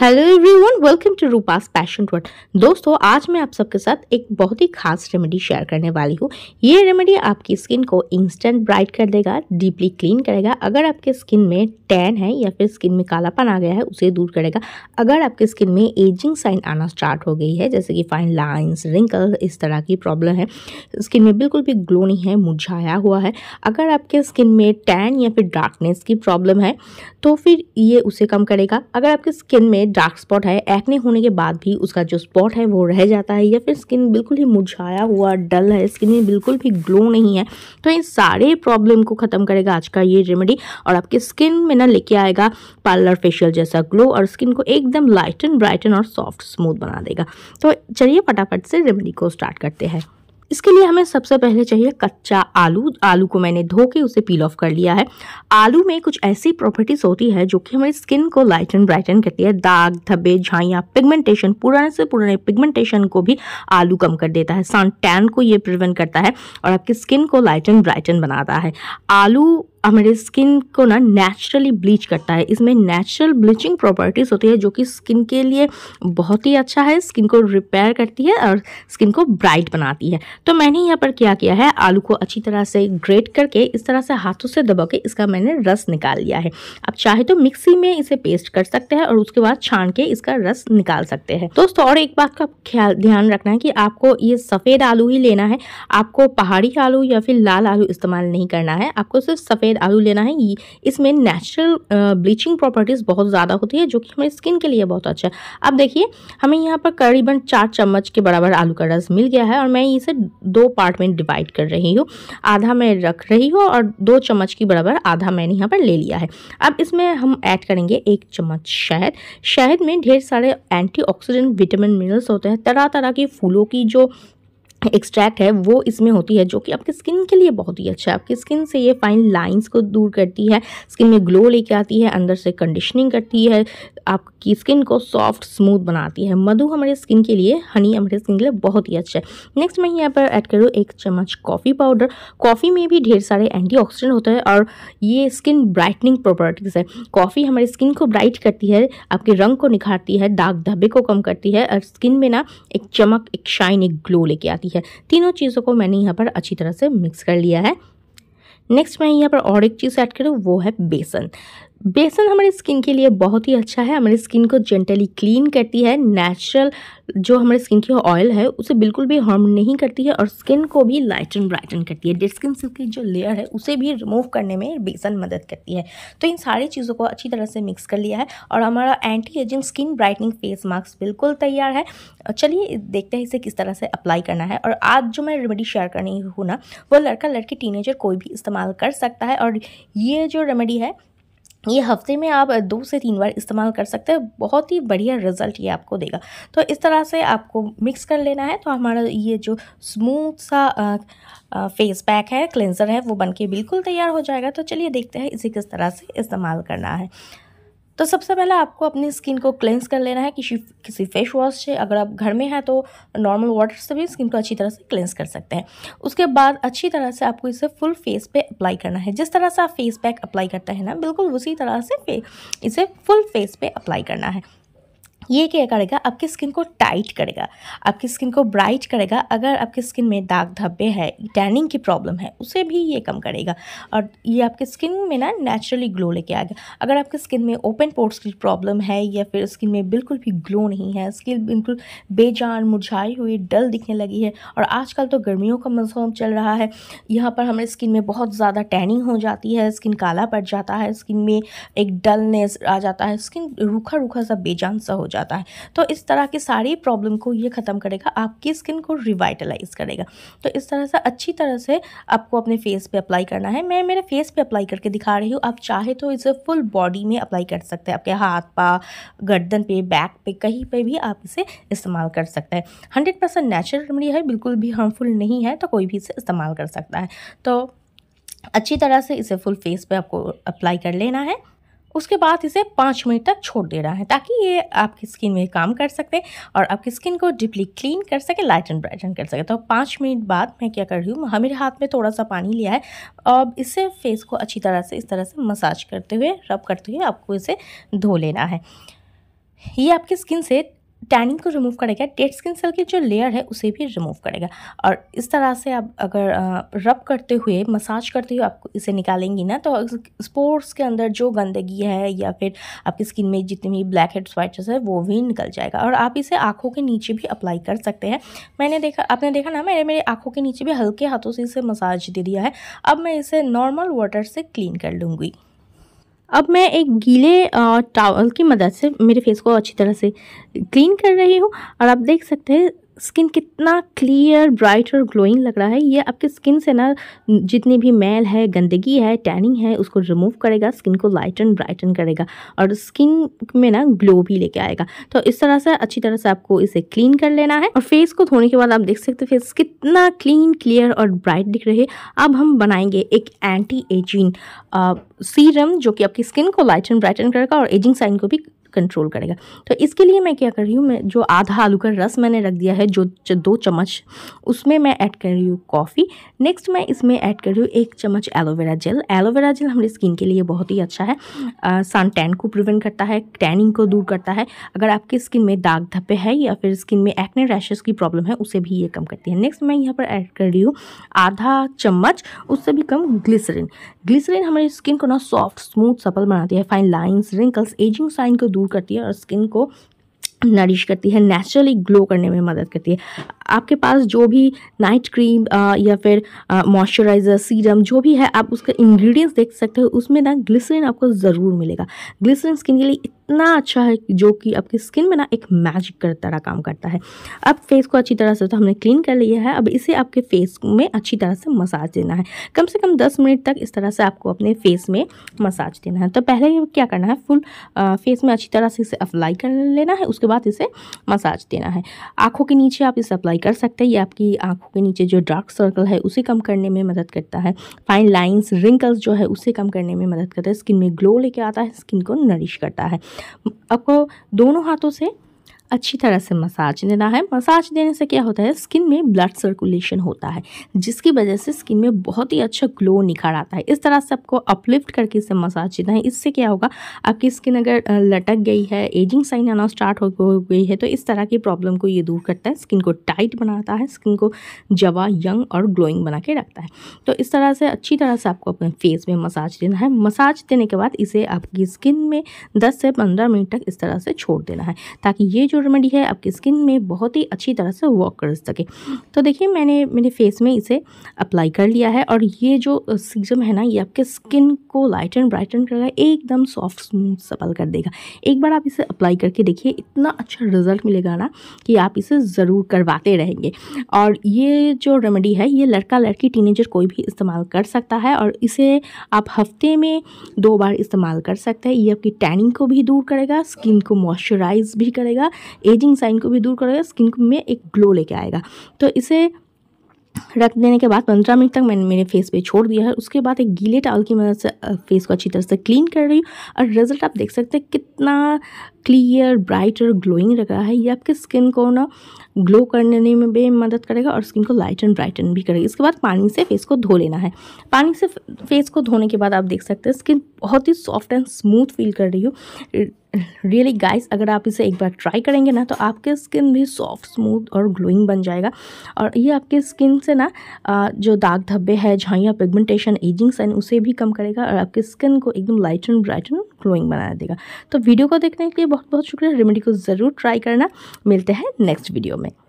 hello everyone welcome to Roopa's passion world दोस्तों आज मैं आप सबके साथ एक बहुत ही खास रेमेडी शेयर करने वाली हूँ ये रेमेडी आपकी स्किन को इंस्टेंट ब्राइट कर देगा डीपली क्लीन करेगा अगर आपके स्किन में टैन है या फिर स्किन में कालापन आ गया है उसे दूर करेगा अगर आपके स्किन में एजिंग साइन आना स्टार्ट हो गई है जैसे कि फाइन लाइन्स रिंकल इस तरह की प्रॉब्लम है स्किन में बिल्कुल भी ग्लो नहीं है मुरझाया हुआ है अगर आपके स्किन में टैन या फिर डार्कनेस की प्रॉब्लम है तो फिर ये उसे कम करेगा अगर आपके स्किन में डार्क स्पॉट है एक्ने होने के बाद भी उसका जो स्पॉट है वो रह जाता है या फिर स्किन बिल्कुल ही मुरझाया हुआ डल है स्किन में बिल्कुल भी ग्लो नहीं है तो इन सारे प्रॉब्लम को ख़त्म करेगा आज का ये रेमेडी और आपके स्किन में ना लेके आएगा पार्लर फेशियल जैसा ग्लो और स्किन को एकदम लाइटन ब्राइटन और सॉफ्ट स्मूथ बना देगा तो चलिए फटाफट से रेमेडी को स्टार्ट करते हैं इसके लिए हमें सबसे पहले चाहिए कच्चा आलू आलू को मैंने धो के उसे पील ऑफ कर लिया है आलू में कुछ ऐसी प्रॉपर्टीज होती है जो कि हमारी स्किन को लाइट एंड ब्राइटन करती है दाग धब्बे झाइया पिगमेंटेशन पुराने से पुराने पिगमेंटेशन को भी आलू कम कर देता है सन टैन को ये प्रिवेंट करता है और आपकी स्किन को लाइट एंड ब्राइटन बनाता है आलू हमारे स्किन को ना नेचुरली ब्लीच करता है इसमें नेचुरल ब्लीचिंग प्रॉपर्टीज़ होती है जो कि स्किन के लिए बहुत ही अच्छा है स्किन को रिपेयर करती है और स्किन को ब्राइट बनाती है तो मैंने यहाँ पर क्या किया है आलू को अच्छी तरह से ग्रेट करके इस तरह से हाथों से दबा के इसका मैंने रस निकाल लिया है आप चाहे तो मिक्सी में इसे पेस्ट कर सकते हैं और उसके बाद छान के इसका रस निकाल सकते हैं दोस्तों और एक बात का ख्याल ध्यान रखना है कि आपको ये सफ़ेद आलू ही लेना है आपको पहाड़ी आलू या फिर लाल आलू इस्तेमाल नहीं करना है आपको सिर्फ सफ़ेद ग्रेड आलू लेना है इसमें नेचुरल ब्लीचिंग प्रॉपर्टीज़ बहुत ज़्यादा होती है जो कि हमारी स्किन के लिए बहुत अच्छा है अब देखिए हमें यहाँ पर करीबन चार चम्मच के बराबर आलू का रस मिल गया है और मैं इसे दो पार्ट में डिवाइड कर रही हूँ आधा मैं रख रही हूँ और दो चम्मच की बराबर आधा मैंने यहाँ पर ले लिया है अब इसमें हम ऐड करेंगे एक चम्मच शहद शहद में ढेर सारे एंटी विटामिन मिनरल्स होते हैं तरह तरह के फूलों की जो एक्सट्रैक्ट है वो इसमें होती है जो कि आपके स्किन के लिए बहुत ही अच्छा है आपकी स्किन से ये फाइन लाइंस को दूर करती है स्किन में ग्लो लेके आती है अंदर से कंडीशनिंग करती है आपकी स्किन को सॉफ्ट स्मूथ बनाती है मधु हमारे स्किन के लिए हनी हमारे स्किन के लिए बहुत ही अच्छा है नेक्स्ट मैं यहाँ पर ऐड करूँ एक चम्मच कॉफ़ी पाउडर कॉफ़ी में भी ढेर सारे ऑक्सीडेंट होते हैं और ये स्किन ब्राइटनिंग प्रॉपर्टीज़ है कॉफ़ी हमारी स्किन को ब्राइट करती है आपके रंग को निखारती है दाग धब्बे को कम करती है और स्किन में ना एक चमक एक शाइन एक ग्लो लेके आती है है तीनों चीज़ों को मैंने यहाँ पर अच्छी तरह से मिक्स कर लिया है नेक्स्ट मैं यहाँ पर और एक चीज़ ऐड करूँ वो है बेसन बेसन हमारे स्किन के लिए बहुत ही अच्छा है हमारे स्किन को जेंटली क्लीन करती है नेचुरल जो हमारे स्किन की ऑयल है उसे बिल्कुल भी हार्म नहीं करती है और स्किन को भी लाइट एंड ब्राइटन करती है डेड स्किन की जो लेयर है उसे भी रिमूव करने में बेसन मदद करती है तो इन सारी चीज़ों को अच्छी तरह से मिक्स कर लिया है और हमारा anti ageing skin brightening face mask बिल्कुल तैयार है चलिए देखते हैं इसे किस तरह से अप्लाई करना है और आज जो मैं रेमेडी शेयर करनी हूँ ना वो लड़का लड़की टीनेजर कोई भी इस्तेमाल कर सकता है और ये जो रेमेडी है ये हफ्ते में आप दो से तीन बार इस्तेमाल कर सकते हैं बहुत ही बढ़िया रिजल्ट ये आपको देगा तो इस तरह से आपको मिक्स कर लेना है तो हमारा ये जो स्मूथ सा आ, आ, फेस पैक है क्लेंजर है वो बन के बिल्कुल तैयार हो जाएगा तो चलिए देखते हैं इसे किस तरह से इस्तेमाल करना है तो सबसे पहले आपको अपनी स्किन को क्लेंस कर लेना है किसी किसी फेस वॉश से अगर आप घर में हैं तो नॉर्मल वाटर से भी स्किन को अच्छी तरह से क्लेंस कर सकते हैं उसके बाद अच्छी तरह से आपको इसे फुल फेस पे अप्लाई करना है जिस तरह से आप फेस पैक अप्लाई करते हैं ना बिल्कुल उसी तरह से इसे फुल फेस पे अप्लाई करना है ये क्या करेगा आपकी स्किन को टाइट करेगा आपकी स्किन को ब्राइट करेगा अगर आपकी स्किन में दाग धब्बे है टैनिंग की प्रॉब्लम है उसे भी ये कम करेगा और ये आपके स्किन में ना नेचुरली ग्लो लेके आएगा अगर आपके स्किन में ओपन पोर्ट्स की प्रॉब्लम है या फिर स्किन में बिल्कुल भी ग्लो नहीं है स्किन बिल्कुल बेजान मुरझाई हुई डल दिखने लगी है और आजकल तो गर्मियों का मौसम चल रहा है यहाँ पर हमारे स्किन में बहुत ज़्यादा टैनिंग हो जाती है स्किन काला पड़ जाता है स्किन में एक डलनेस आ जाता है स्किन रूखा रूखा सा बेजान सा हो जाता जाता है तो इस तरह की सारी प्रॉब्लम को ये ख़त्म करेगा आपकी स्किन को रिवाइटलाइज करेगा तो इस तरह से अच्छी तरह से आपको अपने फेस पे अप्लाई करना है मैं मेरे फेस पे अप्लाई करके दिखा रही हूँ आप चाहे तो इसे फुल बॉडी में अप्लाई कर सकते हैं आपके हाथ पा गर्दन पे बैक पे कहीं पे भी आप इसे इस्तेमाल कर सकते हैं हंड्रेड परसेंट नेचुरल रेमडी है बिल्कुल भी हार्मफुल नहीं है तो कोई भी इसे इस्तेमाल कर सकता है तो अच्छी तरह से इसे फुल फेस पे आपको अप्लाई कर लेना है उसके बाद इसे पाँच मिनट तक छोड़ दे रहा है ताकि ये आपकी स्किन में काम कर सकते और आपकी स्किन को डीपली क्लीन कर सके लाइट एंड ब्राइटन कर सके तो पाँच मिनट बाद मैं क्या कर रही हूँ मेरे हाथ में थोड़ा सा पानी लिया है और इसे फेस को अच्छी तरह से इस तरह से मसाज करते हुए रब करते हुए आपको इसे धो लेना है ये आपकी स्किन से टैनिंग को रिमूव करेगा डेड स्किन सेल की जो लेयर है उसे भी रिमूव करेगा और इस तरह से आप अगर रब करते हुए मसाज करते हुए आपको इसे निकालेंगी ना तो स्पोर्ट्स के अंदर जो गंदगी है या फिर आपकी स्किन में जितनी ब्लैक हेड्स वाइट है वो भी निकल जाएगा और आप इसे आँखों के नीचे भी अप्लाई कर सकते हैं मैंने देखा आपने देखा ना मैंने मेरी आँखों के नीचे भी हल्के हाथों से इसे मसाज दे दिया है अब मैं इसे नॉर्मल वाटर से क्लीन कर लूँगी अब मैं एक गीले टॉवल की मदद से मेरे फेस को अच्छी तरह से क्लीन कर रही हूँ और आप देख सकते हैं स्किन कितना क्लियर ब्राइट और ग्लोइंग लग रहा है ये आपके स्किन से ना जितनी भी मैल है गंदगी है टैनिंग है उसको रिमूव करेगा स्किन को लाइटन ब्राइटन करेगा और स्किन में ना ग्लो भी लेके आएगा तो इस तरह से अच्छी तरह से आपको इसे क्लीन कर लेना है और फेस को धोने के बाद आप देख सकते हो फेस कितना क्लीन क्लियर और ब्राइट दिख रहे अब हम बनाएंगे एक एंटी एजिंग सीरम जो कि आपकी स्किन को लाइटन ब्राइटन करेगा और एजिंग साइन को भी कंट्रोल करेगा तो इसके लिए मैं क्या कर रही हूँ मैं जो आधा आलू का रस मैंने रख दिया है जो दो चम्मच उसमें मैं ऐड कर रही हूँ कॉफ़ी नेक्स्ट मैं इसमें ऐड कर रही हूँ एक चम्मच एलोवेरा जेल एलोवेरा जेल हमारी स्किन के लिए बहुत ही अच्छा है सन टैन को प्रिवेंट करता है टैनिंग को दूर करता है अगर आपके स्किन में दाग धब्बे है या फिर स्किन में एक्ने रैशेज की प्रॉब्लम है उसे भी ये कम करती है नेक्स्ट मैं यहाँ पर ऐड कर रही हूँ आधा चम्मच उससे भी कम ग्लिसरिन ग्लिसरिन हमारी स्किन को ना सॉफ्ट स्मूथ सफल बनाती है fine lines wrinkles ageing sign को दूर कूल करती है और स्किन को नरिश करती है नेचुरली ग्लो करने में मदद करती है आपके पास जो भी नाइट क्रीम आ, या फिर मॉइस्चराइज़र सीरम जो भी है आप उसका इंग्रेडिएंट्स देख सकते हो उसमें ना ग्लिसरीन आपको ज़रूर मिलेगा ग्लिसरीन स्किन के लिए इतना अच्छा है जो कि आपकी स्किन में ना एक मैजिक कर तरह काम करता है अब फेस को अच्छी तरह से तो हमने क्लीन कर लिया है अब इसे आपके फेस में अच्छी तरह से मसाज देना है कम से कम दस मिनट तक इस तरह से आपको अपने फेस में मसाज देना है तो पहले क्या करना है फुल फेस में अच्छी तरह से इसे अप्लाई कर लेना है उसके बाद इसे मसाज देना है आँखों के नीचे आप इसे अप्लाई अप्लाई कर सकते हैं ये आपकी आंखों के नीचे जो डार्क सर्कल है उसे कम करने में मदद करता है फाइन लाइंस रिंकल्स जो है उसे कम करने में मदद करता है स्किन में ग्लो लेके आता है स्किन को नरिश करता है आपको दोनों हाथों से अच्छी तरह से मसाज देना है मसाज देने से क्या होता है स्किन में ब्लड सर्कुलेशन होता है जिसकी वजह से स्किन में बहुत ही अच्छा ग्लो निखार आता है इस तरह से आपको अपलिफ्ट करके इसे मसाज देना है इससे क्या होगा आपकी स्किन अगर लटक गई है एजिंग साइन आना स्टार्ट हो गई है तो इस तरह की प्रॉब्लम को ये दूर करता है स्किन को टाइट बनाता है स्किन को जवा यंग और ग्लोइंग बना के रखता है तो इस तरह से अच्छी तरह से आपको अपने फेस में मसाज देना है मसाज देने के बाद इसे आपकी स्किन में दस से पंद्रह मिनट तक इस तरह से छोड़ देना है ताकि ये जो जो रेमेडी है आपकी स्किन में बहुत ही अच्छी तरह से वॉक कर सके तो देखिए मैंने मेरे फेस में इसे अप्लाई कर लिया है और ये जो सीजम है ना ये आपके स्किन को लाइट एंड ब्राइटन करेगा एकदम सॉफ्ट स्मूथ सफल कर देगा एक बार आप इसे अप्लाई करके देखिए इतना अच्छा रिजल्ट मिलेगा ना कि आप इसे ज़रूर करवाते रहेंगे और ये जो रेमेडी है ये लड़का लड़की टीनेजर कोई भी इस्तेमाल कर सकता है और इसे आप हफ्ते में दो बार इस्तेमाल कर सकते हैं ये आपकी टैनिंग को भी दूर करेगा स्किन को मॉइस्चराइज भी करेगा एजिंग साइन को भी दूर करेगा स्किन में एक ग्लो लेके आएगा तो इसे रख देने के बाद पंद्रह मिनट तक मैंने मेरे फेस पे छोड़ दिया है उसके बाद एक गीले टाल की मदद से फेस को अच्छी तरह से क्लीन कर रही हूँ और रिजल्ट आप देख सकते हैं कितना क्लियर ब्राइट और ग्लोइंग लग रहा है ये आपके स्किन को ना ग्लो करने में भी मदद करेगा और स्किन को लाइट एंड ब्राइटन भी करेगा इसके बाद पानी से फेस को धो लेना है पानी से फेस को धोने के बाद आप देख सकते हैं स्किन बहुत ही सॉफ्ट एंड स्मूथ फील कर रही हूँ रियली गाइस अगर आप इसे एक बार ट्राई करेंगे ना तो आपके स्किन भी सॉफ्ट स्मूथ और ग्लोइंग बन जाएगा और ये आपके स्किन से ना जो दाग धब्बे है झाइयाँ पिगमेंटेशन एजिंग साइन उसे भी कम करेगा और आपके स्किन को एकदम light and bright and glowing बना देगा तो वीडियो को देखने के लिए बहुत बहुत शुक्रिया रेमेडी को ज़रूर ट्राई करना मिलते हैं नेक्स्ट वीडियो में